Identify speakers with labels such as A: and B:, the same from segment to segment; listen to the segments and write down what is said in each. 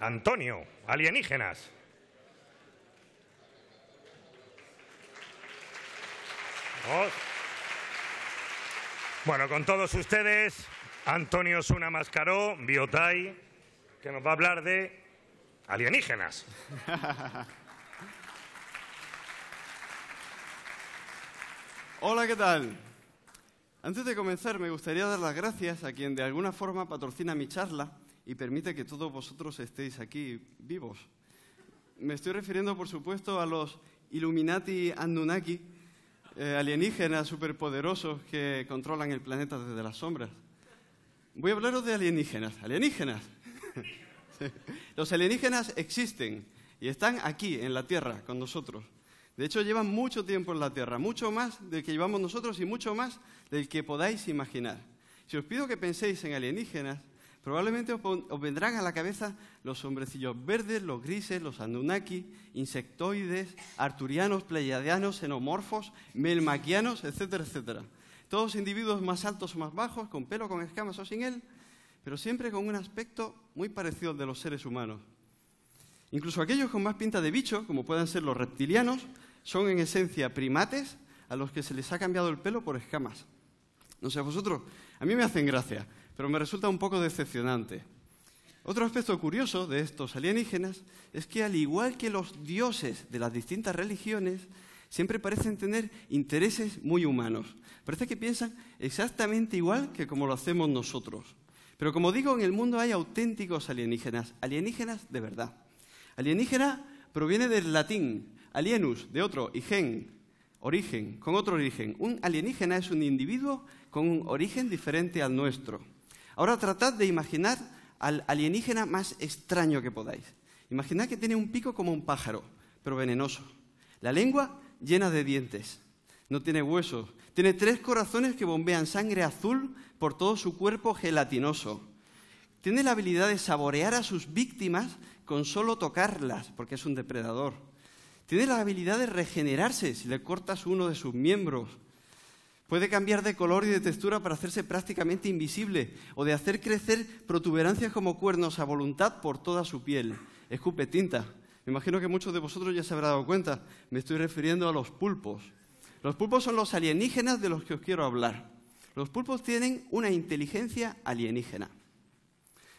A: Antonio, alienígenas. Bueno, con todos ustedes, Antonio Suna Mascaró, Biotai, que nos va a hablar de alienígenas. Hola, ¿qué tal? Antes de comenzar, me gustaría dar las gracias a quien de alguna forma patrocina mi charla y permite que todos vosotros estéis aquí vivos. Me estoy refiriendo, por supuesto, a los Illuminati Anunnaki, eh, alienígenas superpoderosos que controlan el planeta desde las sombras. Voy a hablaros de alienígenas. ¿Alienígenas? Los alienígenas existen y están aquí, en la Tierra, con nosotros. De hecho, llevan mucho tiempo en la Tierra, mucho más del que llevamos nosotros y mucho más del que podáis imaginar. Si os pido que penséis en alienígenas, probablemente os vendrán a la cabeza los hombrecillos verdes, los grises, los andunaki, insectoides, arturianos, pleiadianos, xenomorfos, melmaquianos, etcétera, etcétera. Todos individuos más altos o más bajos, con pelo, con escamas o sin él, pero siempre con un aspecto muy parecido de los seres humanos. Incluso aquellos con más pinta de bicho, como puedan ser los reptilianos, son en esencia primates a los que se les ha cambiado el pelo por escamas. No sé, vosotros, a mí me hacen gracia pero me resulta un poco decepcionante. Otro aspecto curioso de estos alienígenas es que al igual que los dioses de las distintas religiones, siempre parecen tener intereses muy humanos. Parece que piensan exactamente igual que como lo hacemos nosotros. Pero como digo, en el mundo hay auténticos alienígenas, alienígenas de verdad. Alienígena proviene del latín, alienus, de otro, y gen, origen, con otro origen. Un alienígena es un individuo con un origen diferente al nuestro. Ahora tratad de imaginar al alienígena más extraño que podáis. Imaginad que tiene un pico como un pájaro, pero venenoso. La lengua llena de dientes. No tiene huesos. Tiene tres corazones que bombean sangre azul por todo su cuerpo gelatinoso. Tiene la habilidad de saborear a sus víctimas con solo tocarlas, porque es un depredador. Tiene la habilidad de regenerarse si le cortas uno de sus miembros. Puede cambiar de color y de textura para hacerse prácticamente invisible o de hacer crecer protuberancias como cuernos a voluntad por toda su piel. Escupe tinta. Me imagino que muchos de vosotros ya se habrán dado cuenta. Me estoy refiriendo a los pulpos. Los pulpos son los alienígenas de los que os quiero hablar. Los pulpos tienen una inteligencia alienígena.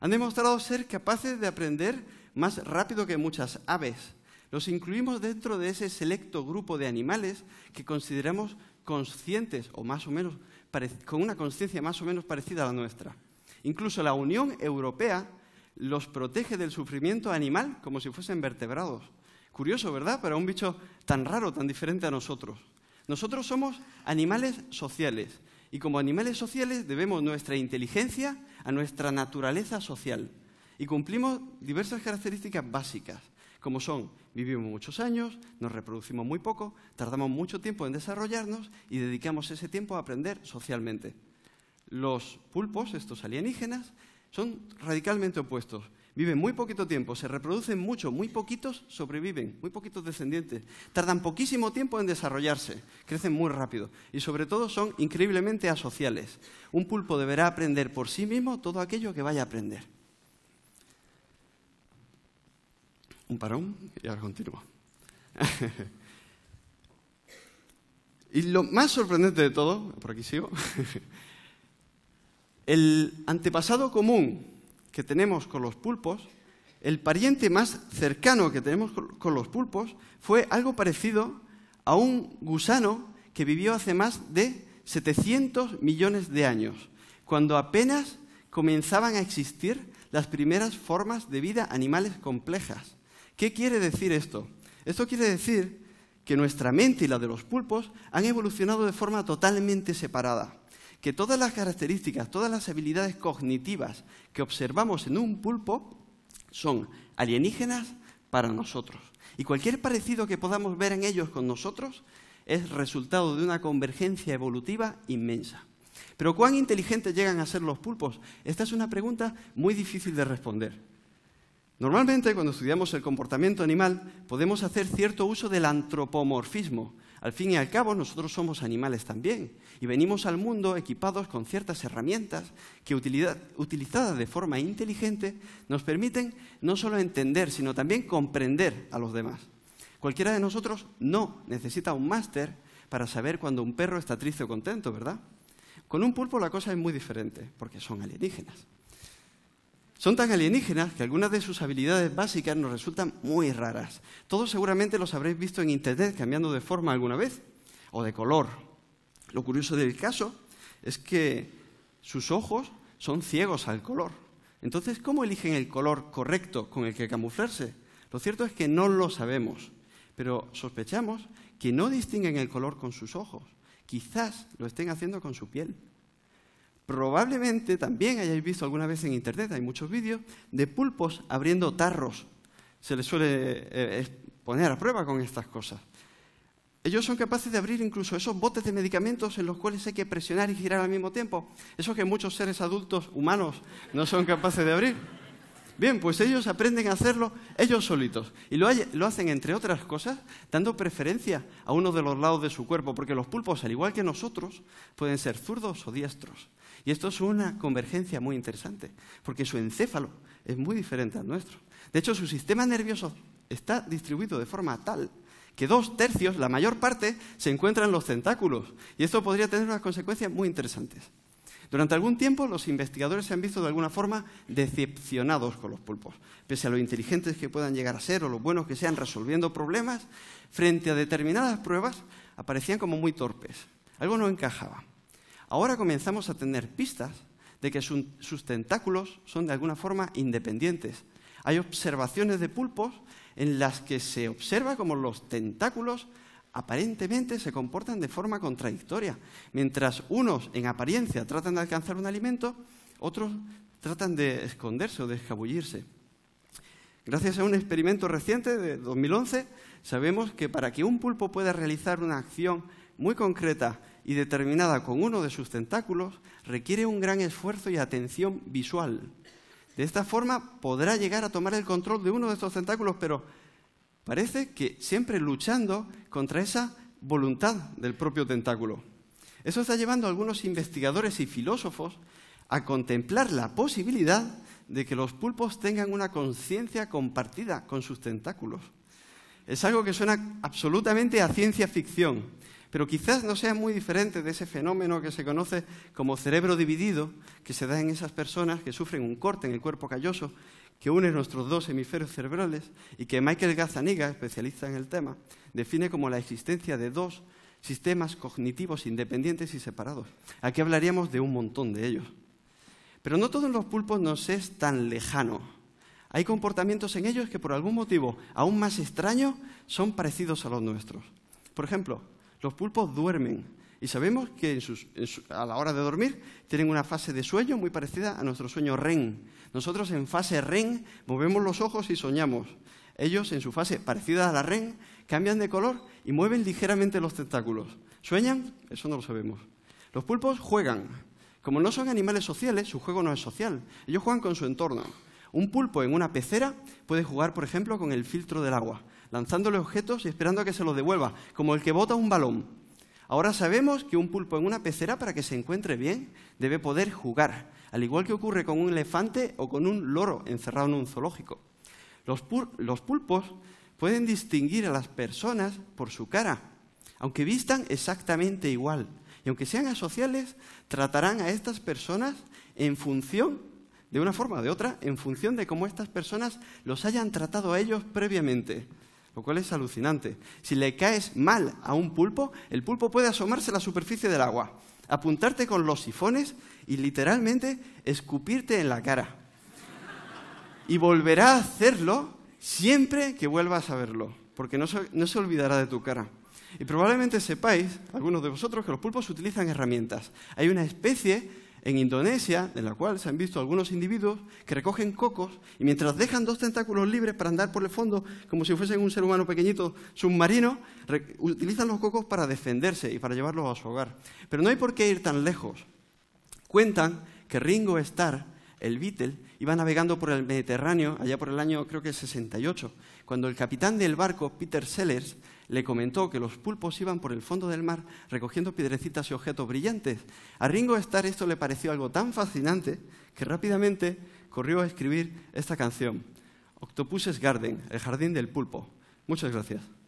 A: Han demostrado ser capaces de aprender más rápido que muchas aves los incluimos dentro de ese selecto grupo de animales que consideramos conscientes o más o menos con una conciencia más o menos parecida a la nuestra. Incluso la Unión Europea los protege del sufrimiento animal como si fuesen vertebrados. Curioso, ¿verdad? Para un bicho tan raro, tan diferente a nosotros. Nosotros somos animales sociales y como animales sociales debemos nuestra inteligencia a nuestra naturaleza social y cumplimos diversas características básicas como son, vivimos muchos años, nos reproducimos muy poco, tardamos mucho tiempo en desarrollarnos y dedicamos ese tiempo a aprender socialmente. Los pulpos, estos alienígenas, son radicalmente opuestos. Viven muy poquito tiempo, se reproducen mucho, muy poquitos sobreviven, muy poquitos descendientes. Tardan poquísimo tiempo en desarrollarse, crecen muy rápido y sobre todo son increíblemente asociales. Un pulpo deberá aprender por sí mismo todo aquello que vaya a aprender. un parón y ahora continúo. y lo más sorprendente de todo, por aquí sigo, el antepasado común que tenemos con los pulpos, el pariente más cercano que tenemos con los pulpos, fue algo parecido a un gusano que vivió hace más de 700 millones de años, cuando apenas comenzaban a existir las primeras formas de vida animales complejas. ¿Qué quiere decir esto? Esto quiere decir que nuestra mente y la de los pulpos han evolucionado de forma totalmente separada, que todas las características, todas las habilidades cognitivas que observamos en un pulpo son alienígenas para nosotros. Y cualquier parecido que podamos ver en ellos con nosotros es resultado de una convergencia evolutiva inmensa. Pero ¿cuán inteligentes llegan a ser los pulpos? Esta es una pregunta muy difícil de responder. Normalmente cuando estudiamos el comportamiento animal podemos hacer cierto uso del antropomorfismo. Al fin y al cabo nosotros somos animales también y venimos al mundo equipados con ciertas herramientas que utilizadas de forma inteligente nos permiten no solo entender sino también comprender a los demás. Cualquiera de nosotros no necesita un máster para saber cuando un perro está triste o contento, ¿verdad? Con un pulpo la cosa es muy diferente porque son alienígenas. Son tan alienígenas que algunas de sus habilidades básicas nos resultan muy raras. Todos seguramente los habréis visto en Internet cambiando de forma alguna vez o de color. Lo curioso del caso es que sus ojos son ciegos al color. Entonces, ¿cómo eligen el color correcto con el que camuflarse? Lo cierto es que no lo sabemos, pero sospechamos que no distinguen el color con sus ojos. Quizás lo estén haciendo con su piel. Probablemente también hayáis visto alguna vez en internet, hay muchos vídeos, de pulpos abriendo tarros. Se les suele eh, poner a prueba con estas cosas. Ellos son capaces de abrir incluso esos botes de medicamentos en los cuales hay que presionar y girar al mismo tiempo. Eso que muchos seres adultos humanos no son capaces de abrir. Bien, pues ellos aprenden a hacerlo ellos solitos y lo, hacen, entre otras cosas, dando preferencia a uno de los lados de su cuerpo, porque los pulpos, al igual que nosotros, pueden ser zurdos o diestros. Y esto es una convergencia muy interesante, porque su encéfalo es muy diferente al nuestro. De hecho, su sistema nervioso está distribuido de forma tal que dos tercios, la mayor parte, se encuentran en los tentáculos. Y esto podría tener unas consecuencias muy interesantes. Durante algún tiempo los investigadores se han visto de alguna forma decepcionados con los pulpos, pese a lo inteligentes que puedan llegar a ser o lo buenos que sean resolviendo problemas, frente a determinadas pruebas aparecían como muy torpes. Algo no encajaba. Ahora comenzamos a tener pistas de que sus tentáculos son de alguna forma independientes. Hay observaciones de pulpos en las que se observa como los tentáculos aparentemente se comportan de forma contradictoria. Mientras unos en apariencia tratan de alcanzar un alimento, otros tratan de esconderse o de escabullirse. Gracias a un experimento reciente de 2011, sabemos que para que un pulpo pueda realizar una acción muy concreta y determinada con uno de sus tentáculos, requiere un gran esfuerzo y atención visual. De esta forma podrá llegar a tomar el control de uno de estos tentáculos, pero Parece que siempre luchando contra esa voluntad del propio tentáculo. Eso está llevando a algunos investigadores y filósofos a contemplar la posibilidad de que los pulpos tengan una conciencia compartida con sus tentáculos. Es algo que suena absolutamente a ciencia ficción, pero quizás no sea muy diferente de ese fenómeno que se conoce como cerebro dividido, que se da en esas personas que sufren un corte en el cuerpo calloso que une nuestros dos hemisferios cerebrales y que Michael Gazzaniga, especialista en el tema, define como la existencia de dos sistemas cognitivos independientes y separados. Aquí hablaríamos de un montón de ellos. Pero no todos los pulpos nos es tan lejano. Hay comportamientos en ellos que por algún motivo aún más extraño son parecidos a los nuestros. Por ejemplo, los pulpos duermen, y sabemos que a la hora de dormir tienen una fase de sueño muy parecida a nuestro sueño REN. Nosotros en fase REN movemos los ojos y soñamos. Ellos en su fase parecida a la REN cambian de color y mueven ligeramente los tentáculos. ¿Sueñan? Eso no lo sabemos. Los pulpos juegan. Como no son animales sociales, su juego no es social. Ellos juegan con su entorno. Un pulpo en una pecera puede jugar, por ejemplo, con el filtro del agua, lanzándole objetos y esperando a que se los devuelva, como el que bota un balón. Ahora sabemos que un pulpo en una pecera, para que se encuentre bien, debe poder jugar, al igual que ocurre con un elefante o con un loro encerrado en un zoológico. Los, pulpos pueden distinguir a las personas por su cara, aunque vistan exactamente igual. Y aunque sean asociales, tratarán a estas personas en función, de una forma o de otra, en función de cómo estas personas los hayan tratado a ellos previamente lo cual es alucinante. Si le caes mal a un pulpo, el pulpo puede asomarse a la superficie del agua, apuntarte con los sifones y literalmente escupirte en la cara. Y volverá a hacerlo siempre que vuelvas a verlo, porque no se, no se olvidará de tu cara. Y probablemente sepáis, algunos de vosotros, que los pulpos utilizan herramientas. Hay una especie en Indonesia, en la cual se han visto algunos individuos que recogen cocos y mientras dejan dos tentáculos libres para andar por el fondo, como si fuesen un ser humano pequeñito submarino, utilizan los cocos para defenderse y para llevarlos a su hogar. Pero no hay por qué ir tan lejos. Cuentan que Ringo Starr el Beatle, iba navegando por el Mediterráneo, allá por el año creo que 68, cuando el capitán del barco, Peter Sellers, le comentó que los pulpos iban por el fondo del mar recogiendo piedrecitas y objetos brillantes. A Ringo Starr esto le pareció algo tan fascinante que rápidamente corrió a escribir esta canción, Octopus's Garden, el jardín del pulpo. Muchas gracias.